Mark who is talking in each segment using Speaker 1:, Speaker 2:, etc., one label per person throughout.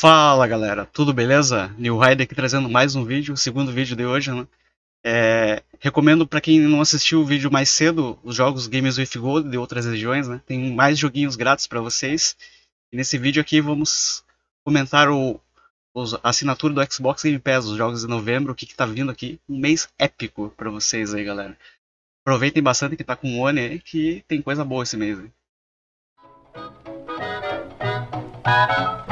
Speaker 1: Fala galera, tudo beleza? New Rider aqui trazendo mais um vídeo, o segundo vídeo de hoje, né? É, recomendo para quem não assistiu o vídeo mais cedo, os jogos Games with Gold de outras regiões, né? Tem mais joguinhos grátis para vocês. E nesse vídeo aqui vamos comentar o, os, a assinatura do Xbox Game Pass, os jogos de novembro, o que, está vindo aqui. Um mês épico para vocês aí, galera. Aproveitem bastante que está com o One aí, que tem coisa boa esse mês. Aí.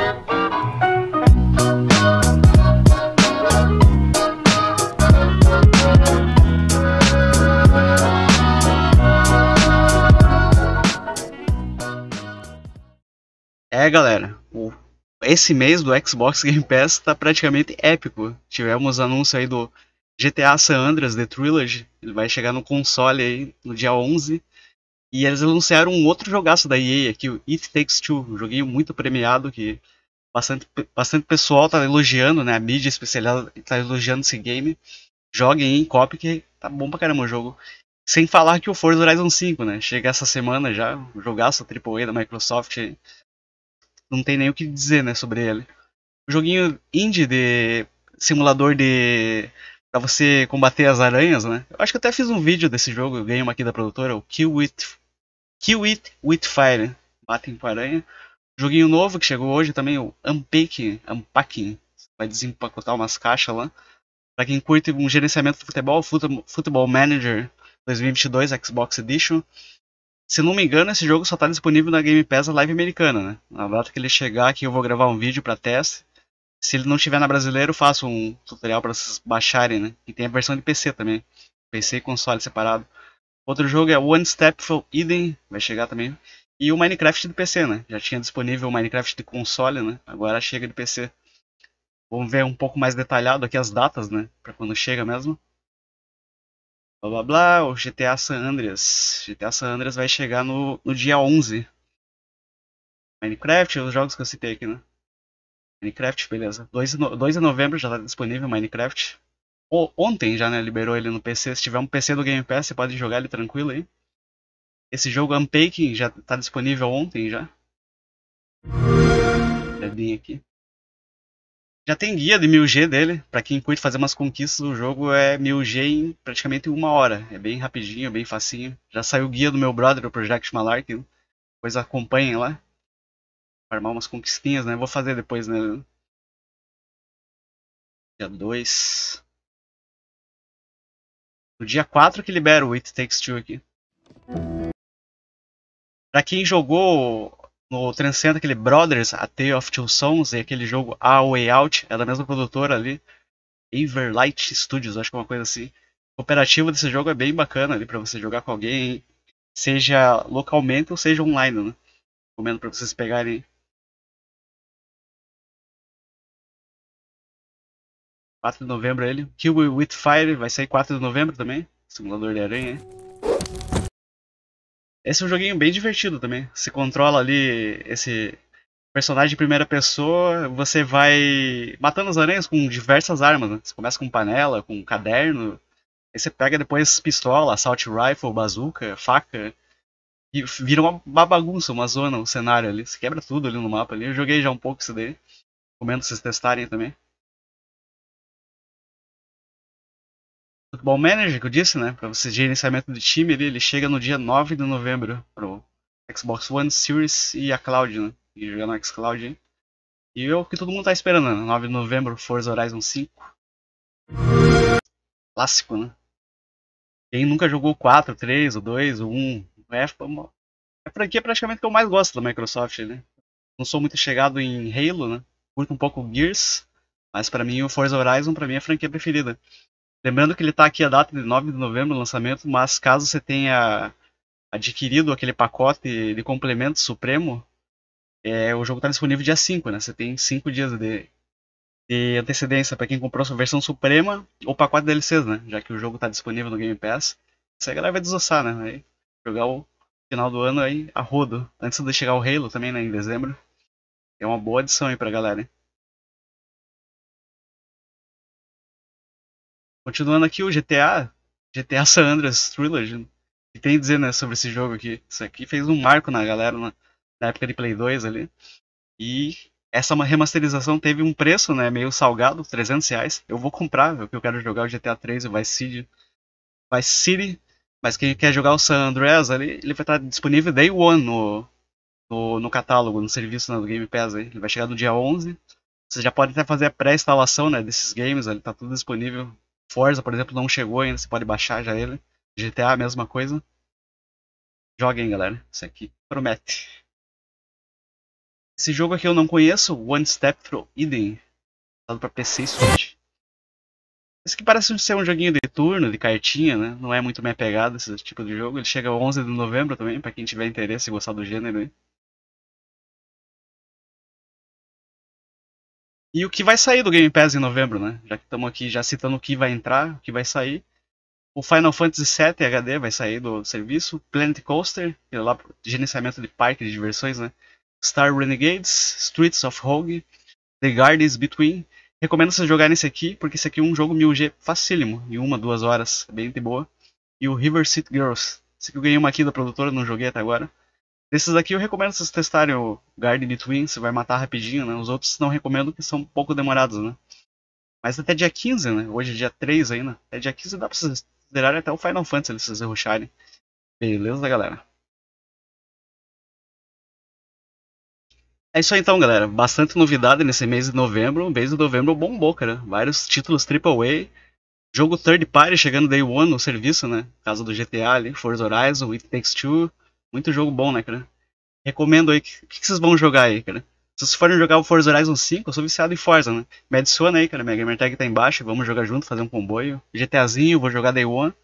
Speaker 1: É, galera, o, esse mês do Xbox Game Pass tá praticamente épico. Tivemos anúncio aí do GTA San Andreas The Trilogy, ele vai chegar no console aí no dia 11. E eles anunciaram um outro jogaço da EA aqui, o It Takes Two, um joguinho muito premiado que bastante, bastante pessoal tá elogiando, né? A mídia especializada tá elogiando esse game. Joguem em copy que tá bom pra caramba o jogo. Sem falar que o Forza Horizon 5, né? Chega essa semana já, um jogaço AAA da Microsoft não tem nem o que dizer, né, sobre ele. Um joguinho indie de simulador de para você combater as aranhas, né? Eu acho que até fiz um vídeo desse jogo, eu ganhei uma aqui da produtora, o Kill It, Kill It With Fire, Batem com Aranha. Joguinho novo que chegou hoje também, o Unpacking, Unpacking, vai desempacotar umas caixas lá. Para quem curte um gerenciamento de futebol, Football Manager 2022 Xbox Edition. Se não me engano, esse jogo só está disponível na Game Pass live americana, né? Na data que ele chegar aqui, eu vou gravar um vídeo para teste. Se ele não estiver na brasileira, eu faço um tutorial para vocês baixarem, né? E tem a versão de PC também. PC e console separado. Outro jogo é One Step for Eden, vai chegar também. E o Minecraft de PC, né? Já tinha disponível o Minecraft de console, né? Agora chega de PC. Vamos ver um pouco mais detalhado aqui as datas, né? Para quando chega mesmo. Blá blá blá, o GTA San Andreas. GTA San Andreas vai chegar no, no dia 11. Minecraft, os jogos que eu citei aqui, né? Minecraft, beleza. 2, no, de novembro já tá disponível Minecraft. O, ontem já, né, liberou ele no PC. Se tiver um PC do Game Pass, você pode jogar ele tranquilo aí. Esse jogo Unpacking já tá disponível ontem já. Olhadinha aqui. Já tem guia de 1000G dele, para quem curte fazer umas conquistas do jogo, é 1000G em praticamente uma hora. É bem rapidinho, bem facinho. Já saiu o guia do meu brother, o
Speaker 2: Project Malark, depois acompanhem lá. Armar umas conquistinhas, né? Vou fazer depois, né? Dia 2. No dia 4 que libera o It Takes Two aqui. Pra quem jogou no Transcend, aquele Brothers, A Tale of Two
Speaker 1: Sons, e aquele jogo A Way Out, é da mesma produtora ali, Everlight Studios, acho que é uma coisa assim. O cooperativo desse jogo é bem bacana ali para você jogar com alguém, seja
Speaker 2: localmente ou seja online, né? Recomendo para vocês pegarem. Quatro de novembro ele. Kill with Fire vai sair 4 de novembro também. Simulador de aranha, hein?
Speaker 1: Esse é um joguinho bem divertido também. Você controla ali esse personagem de primeira pessoa, você vai matando as aranhas com diversas armas, né? Você começa com panela, com caderno, aí você pega depois pistola, assault rifle, bazuca, faca,
Speaker 2: e vira uma, bagunça, uma zona, um cenário ali. Você quebra tudo ali no mapa ali. Eu joguei já um pouco isso daí. Comendo vocês testarem também. Football Manager, que eu disse, né? Para vocês gerenciamento de time, ele, ele chega no dia 9 de novembro
Speaker 1: pro Xbox One Series e a Cloud, né? E jogar no Xcloud. E é o que todo mundo tá esperando, né? 9 de novembro, Forza Horizon 5. Clássico, né? Quem nunca jogou 4, 3, o 2, o 1, é, é a franquia é é praticamente que eu mais gosto da Microsoft, né? Não sou muito chegado em Halo, né? Curto um pouco Gears, mas para mim o Forza Horizon para mim é a franquia preferida. Lembrando que ele está aqui a data de 9 de novembro, lançamento, mas caso você tenha adquirido aquele pacote de complemento supremo, é, o jogo está disponível dia 5, né? Você tem 5 dias de, de antecedência para quem comprou sua versão suprema ou pacote DLCs, né? Já que o jogo está disponível no Game Pass. Isso aí a galera vai desossar, né? jogar o
Speaker 2: final do ano aí a rodo. Antes de chegar o Halo também, né? Em dezembro. É uma boa adição aí pra galera. Continuando aqui o GTA, GTA San Andreas Trilogy, que tem a dizer né, sobre esse jogo aqui.
Speaker 1: Isso aqui fez um marco na galera na, na época de Play 2 ali. E essa remasterização teve um preço né, meio salgado, 300 reais. Eu vou comprar, porque eu quero jogar o GTA 3 e o Vice City. Vice City. Mas quem quer jogar o San Andreas ali, ele vai estar disponível day one no, no, no catálogo, no serviço né, do Game Pass. Aí. Ele vai chegar no dia 11. Você já pode até fazer a pré-instalação né, desses games, ele está tudo disponível Forza, por exemplo, não chegou ainda, você pode baixar já ele. GTA, mesma coisa. Joguem,
Speaker 2: galera. Isso aqui promete. Esse jogo aqui eu não conheço, One Step Through Eden. Dado pra PC e Switch. Esse aqui parece ser um joguinho de turno, de cartinha, né? Não é muito minha pegada esse tipo de jogo. Ele chega 11 de novembro também, pra quem tiver interesse e gostar do gênero aí. E o que vai sair do Game Pass em novembro, né? Já que estamos aqui já citando o que vai entrar, o
Speaker 1: que vai sair. O Final Fantasy VII HD vai sair do serviço. Planet Coaster, que é lá gerenciamento de parque de diversões, né? Star Renegades, Streets of Rogue, The Gardens Between. Recomendo vocês jogarem esse aqui, porque esse aqui é um jogo 1000G facílimo, em uma, duas horas, bem de boa. E o River City Girls. Esse que eu ganhei uma aqui da produtora, não joguei até agora. Desses aqui eu recomendo vocês testarem o Garden Between, você vai matar rapidinho, né? Os outros não recomendo que são um pouco demorados, né? Mas até dia 15, né? Hoje é dia 3 ainda. Né?
Speaker 2: Até dia 15 dá pra vocês zerarem até o Final Fantasy se vocês rusharem. Beleza, galera? É isso aí então, galera. Bastante novidade nesse mês de novembro. O mês de novembro bombou, cara. Vários títulos AAA. Jogo
Speaker 1: third party chegando day one no serviço, né? Caso do GTA ali, Forza Horizon, It Takes Two, muito jogo bom, né, cara? Recomendo aí. O que, que, vocês vão jogar aí, cara? Se vocês forem jogar o Forza Horizon 5, eu sou viciado em Forza, né? Me adiciona aí, cara. Minha gamertag tá embaixo. Vamos jogar junto, fazer um comboio. GTAzinho, vou jogar Day One.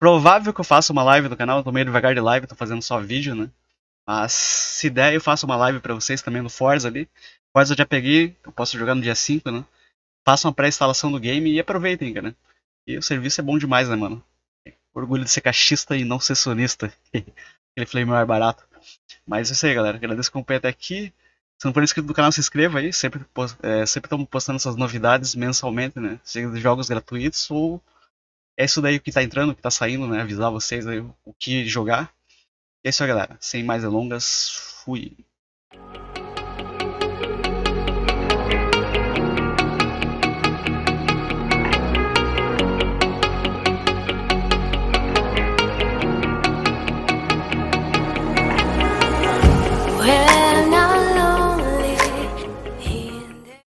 Speaker 1: Provável que eu faça uma live no canal. Eu tô meio devagar de live, tô fazendo só vídeo, né? Mas se der, eu faço uma live pra vocês também no Forza ali. Forza eu já peguei, eu posso jogar no dia 5, né? faço uma pré-instalação do game e aproveitem, cara. E o serviço é bom demais, né, mano? Orgulho de ser cachista e não ser sonista. aquele flame é mais barato. Mas é isso aí, galera. Agradeço que acompanhar até aqui. Se não for inscrito no canal, se inscreva aí. Sempre é, estamos postando essas novidades mensalmente, né? Seja de jogos gratuitos ou é isso daí que tá entrando, que tá saindo, né? Avisar vocês aí o que jogar. E é isso aí, galera. Sem mais delongas, fui.